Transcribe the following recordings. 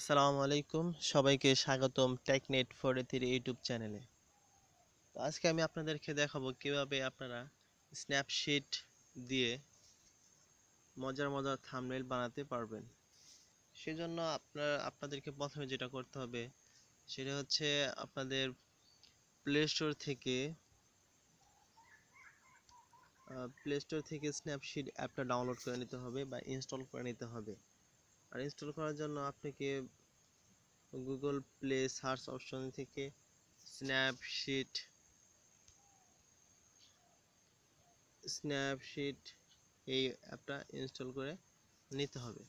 আসসালামু আলাইকুম সবাইকে স্বাগতম টেকনেট ফোর থ্রি ইউটিউব চ্যানেলে তো আজকে আমি আপনাদেরকে দেখাবো কীভাবে আপনারা স্ন্যাপশিট দিয়ে মজার মজার থামনেল বানাতে পারবেন সেজন্য আপনার আপনাদেরকে প্রথমে যেটা করতে হবে সেটা হচ্ছে আপনাদের প্লে স্টোর থেকে প্লে স্টোর থেকে স্ন্যাপশিট অ্যাপটা ডাউনলোড করে নিতে হবে বা ইনস্টল করে নিতে হবে আর ইনস্টল করার জন্য আপনাকে গুগল প্লে সার্চ অপশন থেকে স্ন্যাপশিট স্ন্যাপশিট এই অ্যাপটা ইনস্টল করে নিতে হবে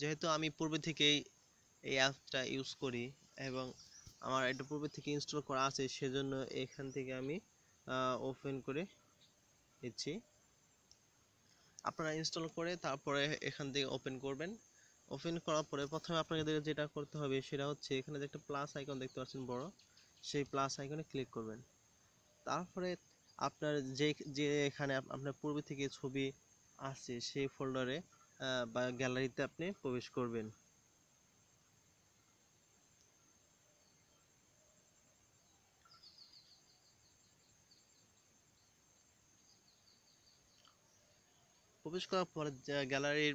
যেহেতু আমি পূর্বে থেকেই এই অ্যাপটা ইউজ করি এবং আমার এটা পূর্বে থেকে ইনস্টল করা আছে সেজন্য এখান থেকে আমি ওপেন করে নিচ্ছি আপনারা ইনস্টল করে তারপরে এখান থেকে ওপেন করবেন ওপেন করার পরে প্রথমে আপনাদের যেটা করতে হবে সেটা হচ্ছে এখানে যে একটা প্লাস আইকন দেখতে পাচ্ছেন বড় সেই প্লাস আইকনে ক্লিক করবেন তারপরে আপনার যে যে এখানে আপনার পূর্বে থেকে ছবি আছে সেই ফোল্ডারে বা গ্যালারিতে আপনি প্রবেশ করবেন প্রবেশ করার পর গ্যালারির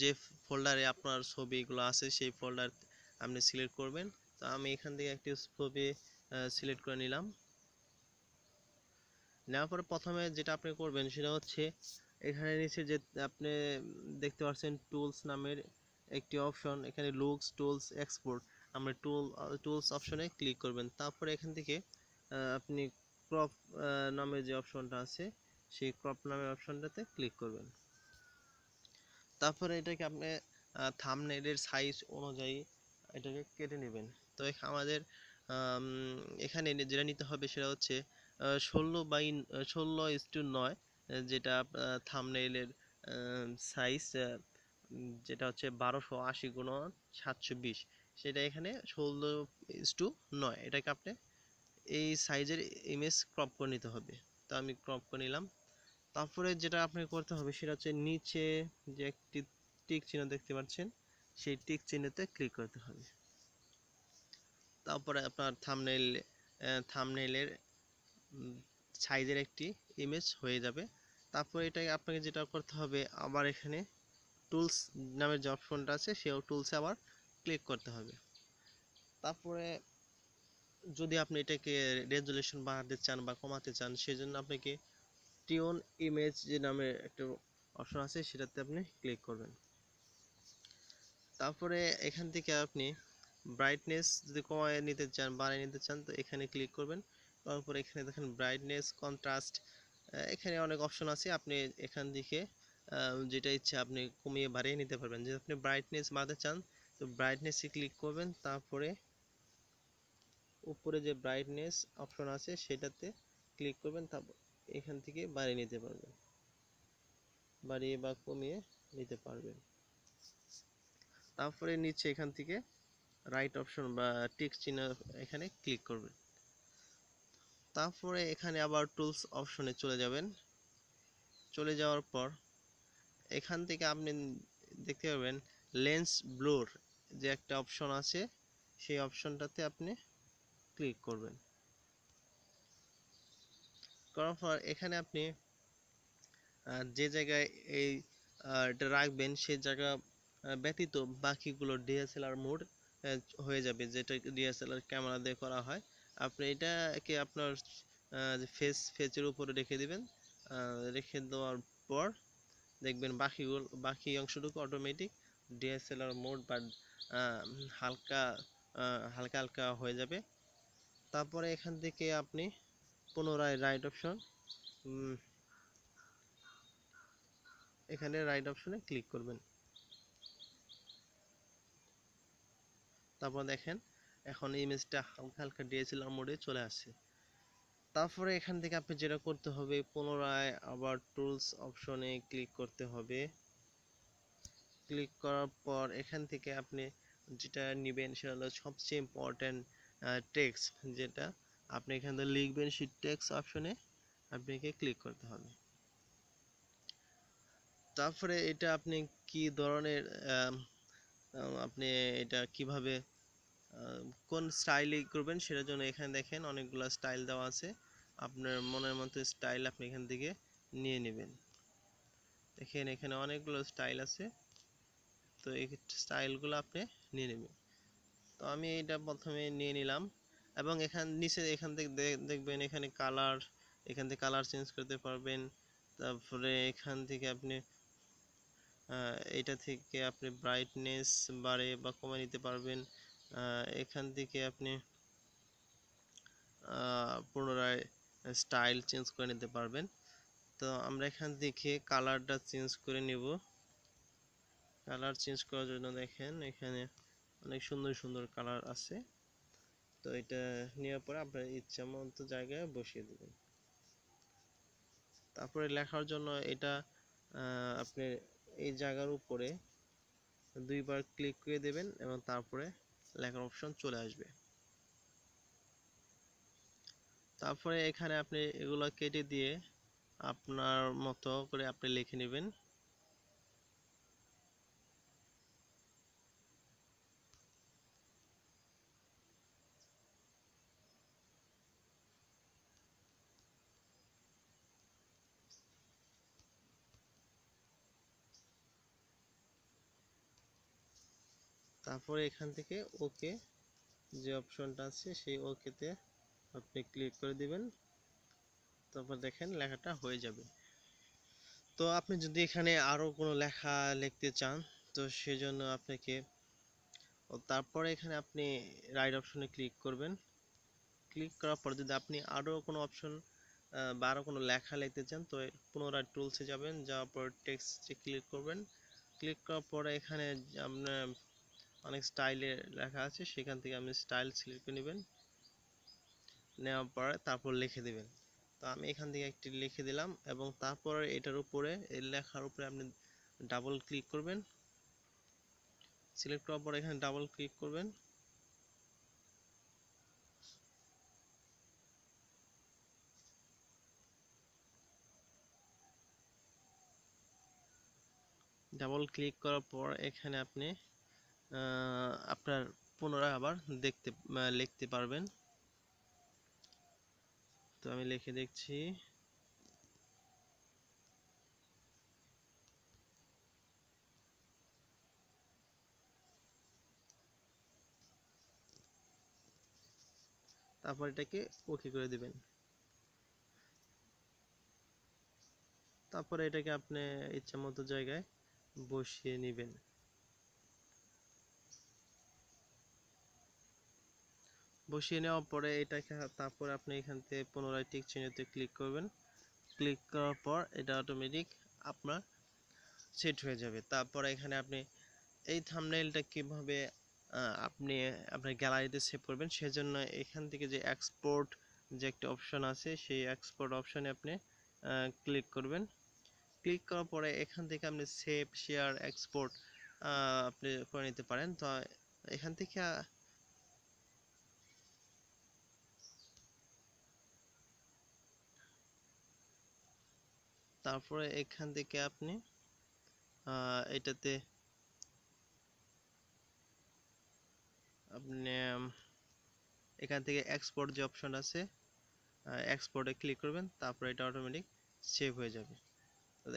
যে ফোল্ডারে আপনার ছবিগুলো আছে সেই ফোল্ডার আপনি সিলেক্ট করবেন তো আমি এখান থেকে একটি ছবি সিলেক্ট করে নিলাম নেওয়ার পরে প্রথমে যেটা আপনি করবেন সেটা হচ্ছে এখানে নিচে যে আপনি দেখতে পাচ্ছেন টুলস নামের একটি অপশন এখানে লুকস টুলস এক্সপোর্ট আমরা টুল টুলস অপশনে ক্লিক করবেন তারপরে এখান থেকে আপনি ক্রপ নামের যে অপশনটা আছে সেই ক্রপ নামের অপশনটাতে ক্লিক করবেন তারপরে এটাকে আপনি থামনেলের সাইজ অনুযায়ী এটাকে কেটে নেবেন তো আমাদের এখানে যেটা নিতে হবে সেটা হচ্ছে ষোলো বাই ষোলো টু নয় যেটা থামনেলের সাইজ যেটা হচ্ছে বারোশো আশি গুণ সাতশো বিশ সেটা এখানে ষোলো ইস টু নয় এটাকে আপনি এই সাইজের ইমেজ ক্রপ করে নিতে হবে তো আমি ক্রপ করে নিলাম তারপরে যেটা আপনাকে করতে হবে সেটা হচ্ছে নিচে যে একটি টিক চিহ্ন দেখতে পাচ্ছেন সেই টিক চিহ্নতে ক্লিক করতে হবে তারপরে আপনার থামনেল থামনেলের সাইজের একটি ইমেজ হয়ে যাবে তারপরে এটা আপনাকে যেটা করতে হবে আবার এখানে টুলস নামের যে অপশনটা আছে সেও টুলসে আবার ক্লিক করতে হবে তারপরে যদি আপনি এটাকে রেজুলেশন বাড়াতে চান বা কমাতে চান সেজন্য আপনাকে টিওন ইমেজ যে নামে একটা অপশন আছে সেটাতে আপনি ক্লিক করবেন তারপরে এখান থেকে আপনি ব্রাইটনেস যদি কমায় নিতে চান বাড়িয়ে নিতে চান তো এখানে ক্লিক করবেন তারপরে এখানে দেখেন ব্রাইটনেস কন্ট্রাস্ট এখানে অনেক অপশন আছে আপনি এখান থেকে যেটা ইচ্ছা আপনি কমিয়ে বাড়িয়ে নিতে পারবেন যদি আপনি ব্রাইটনেস বাড়াতে চান তো ব্রাইটনেসে ক্লিক করবেন তারপরে উপরে যে ব্রাইটনেস অপশন আছে সেটাতে ক্লিক করবেন তারপর এখান থেকে বাড়িয়ে নিতে পারবেন বাড়িয়ে বা কমিয়ে নিতে পারবেন তারপরে নিচে এখান থেকে রাইট অপশন বা টিক চিহ্ন এখানে ক্লিক করবেন তারপরে এখানে আবার টুলস অপশনে চলে যাবেন চলে যাওয়ার পর এখান থেকে আপনি দেখতে পাবেন লেন্স ব্লোর যে একটা অপশন আছে সেই অপশনটাতে আপনি ক্লিক করবেন করার পর এখানে আপনি যে জায়গায় এই এটা রাখবেন সে জায়গা ব্যতীত বাকিগুলো ডিএসএলআর মোড হয়ে যাবে যেটা ডিএসএলআর ক্যামেরা দিয়ে করা হয় আপনি এটাকে আপনার ফেস ফেসের উপরে রেখে দিবেন রেখে দেওয়ার পর দেখবেন বাকিগুলো বাকি অংশটুকু অটোমেটিক ডিএসএলআর মোড বা হালকা হালকা হালকা হয়ে যাবে তারপরে এখান থেকে আপনি পুনরায় রাইট অপশন এখানে রাইট অপশনে ক্লিক করবেন তারপর দেখেন এখন ইমেজটা হালকা হালকা ডিএসএলআর মোডে চলে আসছে তারপরে এখান থেকে আপনি যেটা করতে হবে পুনরায় আবার টুলস অপশনে ক্লিক করতে হবে ক্লিক করার পর এখান থেকে আপনি যেটা নেবেন সেটা হলো সবচেয়ে ইম্পর্ট্যান্ট টেক্সট যেটা আপনি এখান থেকে লিখবেন সেই টেক্সট অপশনে আপনাকে ক্লিক করতে হবে তারপরে এটা আপনি কি ধরনের আপনি এটা কিভাবে কোন স্টাইলে করবেন সেটার জন্য এখানে দেখেন অনেকগুলো স্টাইল দেওয়া আছে আপনার মনের মতো স্টাইল আপনি এখান থেকে নিয়ে নেবেন দেখেন এখানে অনেকগুলো স্টাইল আছে তো এই স্টাইলগুলো আপনি নিয়ে নেবেন তো আমি এটা প্রথমে নিয়ে নিলাম এবং এখান নিচে এখান থেকে দেখবেন এখানে কালার এখান থেকে কালার চেঞ্জ করতে পারবেন তারপরে এখান থেকে আপনি এটা থেকে আপনি ব্রাইটনেস বাড়ে বা কমে নিতে পারবেন এখান থেকে আপনি পুনরায় স্টাইল চেঞ্জ করে নিতে পারবেন তো আমরা এখান থেকে কালারটা চেঞ্জ করে নেব কালার চেঞ্জ করার জন্য দেখেন এখানে অনেক সুন্দর সুন্দর কালার আছে তো এটা নেওয়ার পরে আপনার ইচ্ছা মতো জায়গায় বসিয়ে দেবেন তারপরে লেখার জন্য এটা আপনি এই জায়গার উপরে দুইবার ক্লিক করে দেবেন এবং তারপরে লেখার অপশন চলে আসবে তারপরে এখানে আপনি এগুলো কেটে দিয়ে আপনার মতো করে আপনি লিখে নেবেন তারপরে এখান থেকে ওকে যে অপশনটা আছে সেই ওকেতে আপনি ক্লিক করে দিবেন তারপর দেখেন লেখাটা হয়ে যাবে তো আপনি যদি এখানে আরও কোনো লেখা লিখতে চান তো সেজন্য আপনাকে তারপরে এখানে আপনি রাইট অপশনে ক্লিক করবেন ক্লিক করার পর যদি আপনি আরও কোনো অপশন বা আরও কোনো লেখা লিখতে চান তো পুনরায় টুলসে যাবেন যাওয়ার পর টেক্সটে ক্লিক করবেন ক্লিক করার পরে এখানে আপনার অনেক স্টাইলে লেখা আছে সেখান থেকে আপনি স্টাইল সিলেক্ট করে নেবেন নেওয়ার পরে তারপর লিখে দেবেন তো আমি এখান থেকে একটি লিখে দিলাম এবং তারপর এটার উপরে এই লেখার উপরে আপনি ডাবল ক্লিক করবেন সিলেক্ট করার পর এখানে ডাবল ক্লিক করবেন ডাবল ক্লিক করার পর এখানে আপনি আপনার পুনরায় আবার দেখতে লিখতে পারবেন তো আমি লিখে দেখছি তারপর এটাকে ওকে করে দিবেন তারপরে এটাকে আপনি ইচ্ছা মতো জায়গায় বসিয়ে নেবেন বসিয়ে নেওয়ার পরে এটাকে তারপর আপনি এখান থেকে পুনরায় টিক চিহ্নতে ক্লিক করবেন ক্লিক করার পর এটা অটোমেটিক আপনার সেট হয়ে যাবে তারপর এখানে আপনি এই থামনেলটা কিভাবে আপনি আপনার গ্যালারিতে সেভ করবেন সেজন্য এখান থেকে যে এক্সপোর্ট যে একটা অপশন আছে সেই এক্সপোর্ট অপশনে আপনি ক্লিক করবেন ক্লিক করার পরে এখান থেকে আপনি সেভ শেয়ার এক্সপোর্ট আপনি করে নিতে পারেন তো এখান থেকে তারপরে এখান থেকে আপনি এটাতে আপনি এখান থেকে এক্সপোর্ট যে অপশন আছে এক্সপোর্টে ক্লিক করবেন তারপরে এটা অটোমেটিক সেভ হয়ে যাবে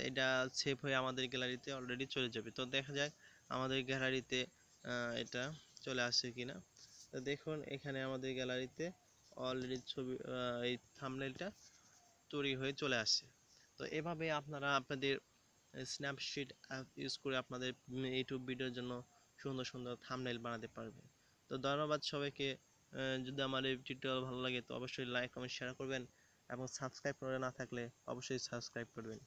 এটা সেভ হয়ে আমাদের গ্যালারিতে অলরেডি চলে যাবে তো দেখা যাক আমাদের গ্যালারিতে এটা চলে আসছে কিনা তো দেখুন এখানে আমাদের গ্যালারিতে অলরেডি ছবি এই থামনেলটা তৈরি হয়ে চলে আসে তো এভাবে আপনারা আপনাদের স্ন্যাপশিট ইউজ করে আপনাদের ইউটিউব ভিডিওর জন্য সুন্দর সুন্দর থামনাইল বানাতে পারবেন তো ধন্যবাদ সবাইকে যদি আমার এই টিউটোরিয়াল ভালো লাগে তো অবশ্যই লাইক কমেন্ট শেয়ার করবেন এবং সাবস্ক্রাইব করে না থাকলে অবশ্যই সাবস্ক্রাইব করবেন